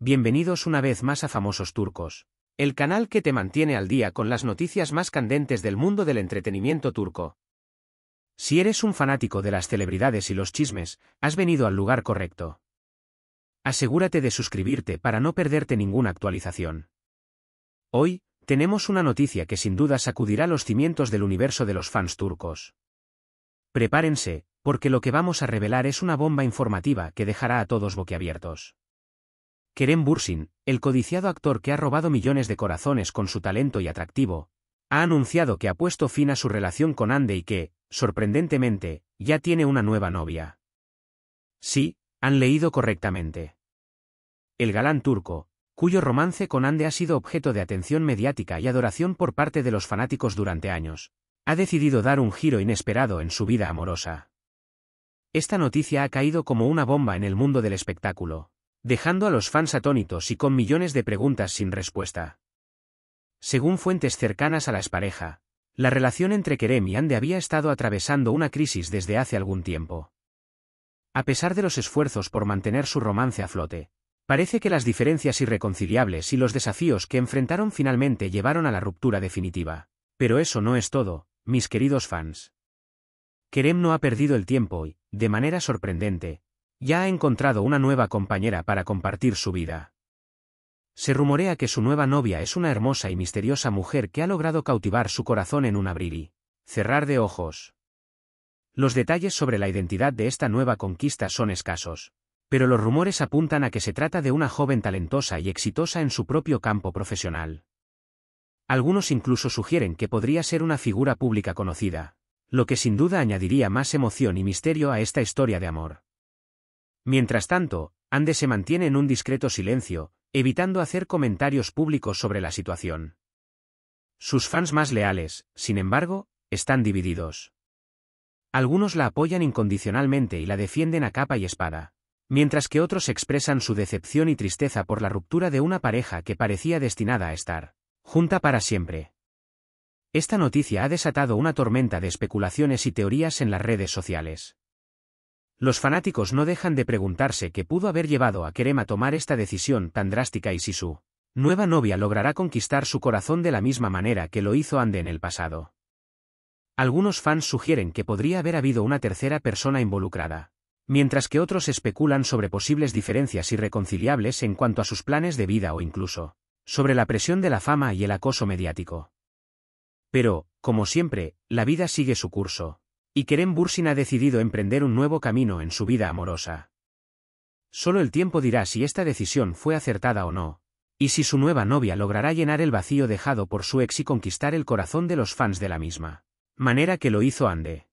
Bienvenidos una vez más a Famosos Turcos, el canal que te mantiene al día con las noticias más candentes del mundo del entretenimiento turco. Si eres un fanático de las celebridades y los chismes, has venido al lugar correcto. Asegúrate de suscribirte para no perderte ninguna actualización. Hoy, tenemos una noticia que sin duda sacudirá los cimientos del universo de los fans turcos. Prepárense, porque lo que vamos a revelar es una bomba informativa que dejará a todos boquiabiertos. Kerem Bursin, el codiciado actor que ha robado millones de corazones con su talento y atractivo, ha anunciado que ha puesto fin a su relación con Ande y que, sorprendentemente, ya tiene una nueva novia. Sí, han leído correctamente. El galán turco, cuyo romance con Ande ha sido objeto de atención mediática y adoración por parte de los fanáticos durante años, ha decidido dar un giro inesperado en su vida amorosa. Esta noticia ha caído como una bomba en el mundo del espectáculo dejando a los fans atónitos y con millones de preguntas sin respuesta. Según fuentes cercanas a la expareja, la relación entre Kerem y Ande había estado atravesando una crisis desde hace algún tiempo. A pesar de los esfuerzos por mantener su romance a flote, parece que las diferencias irreconciliables y los desafíos que enfrentaron finalmente llevaron a la ruptura definitiva. Pero eso no es todo, mis queridos fans. Kerem no ha perdido el tiempo y, de manera sorprendente, ya ha encontrado una nueva compañera para compartir su vida. Se rumorea que su nueva novia es una hermosa y misteriosa mujer que ha logrado cautivar su corazón en un abrir y cerrar de ojos. Los detalles sobre la identidad de esta nueva conquista son escasos, pero los rumores apuntan a que se trata de una joven talentosa y exitosa en su propio campo profesional. Algunos incluso sugieren que podría ser una figura pública conocida, lo que sin duda añadiría más emoción y misterio a esta historia de amor. Mientras tanto, Ande se mantiene en un discreto silencio, evitando hacer comentarios públicos sobre la situación. Sus fans más leales, sin embargo, están divididos. Algunos la apoyan incondicionalmente y la defienden a capa y espada, mientras que otros expresan su decepción y tristeza por la ruptura de una pareja que parecía destinada a estar junta para siempre. Esta noticia ha desatado una tormenta de especulaciones y teorías en las redes sociales. Los fanáticos no dejan de preguntarse qué pudo haber llevado a Kerem a tomar esta decisión tan drástica y si su nueva novia logrará conquistar su corazón de la misma manera que lo hizo Ande en el pasado. Algunos fans sugieren que podría haber habido una tercera persona involucrada, mientras que otros especulan sobre posibles diferencias irreconciliables en cuanto a sus planes de vida o incluso sobre la presión de la fama y el acoso mediático. Pero, como siempre, la vida sigue su curso, y Kerem Bursin ha decidido emprender un nuevo camino en su vida amorosa. Solo el tiempo dirá si esta decisión fue acertada o no, y si su nueva novia logrará llenar el vacío dejado por su ex y conquistar el corazón de los fans de la misma. Manera que lo hizo Ande.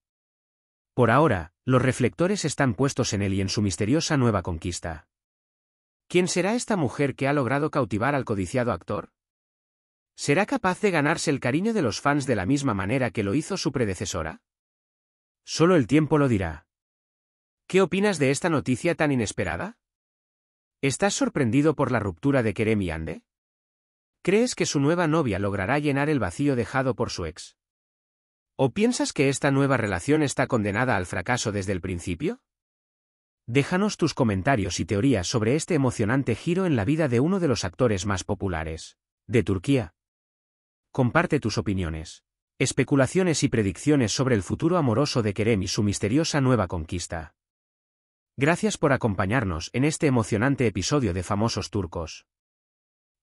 Por ahora, los reflectores están puestos en él y en su misteriosa nueva conquista. ¿Quién será esta mujer que ha logrado cautivar al codiciado actor? ¿Será capaz de ganarse el cariño de los fans de la misma manera que lo hizo su predecesora? Solo el tiempo lo dirá. ¿Qué opinas de esta noticia tan inesperada? ¿Estás sorprendido por la ruptura de Kerem Ande? ¿Crees que su nueva novia logrará llenar el vacío dejado por su ex? ¿O piensas que esta nueva relación está condenada al fracaso desde el principio? Déjanos tus comentarios y teorías sobre este emocionante giro en la vida de uno de los actores más populares, de Turquía. Comparte tus opiniones. Especulaciones y predicciones sobre el futuro amoroso de Kerem y su misteriosa nueva conquista. Gracias por acompañarnos en este emocionante episodio de Famosos Turcos.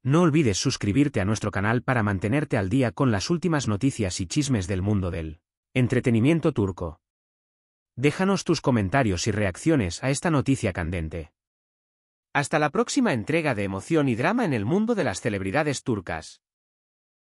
No olvides suscribirte a nuestro canal para mantenerte al día con las últimas noticias y chismes del mundo del entretenimiento turco. Déjanos tus comentarios y reacciones a esta noticia candente. Hasta la próxima entrega de emoción y drama en el mundo de las celebridades turcas.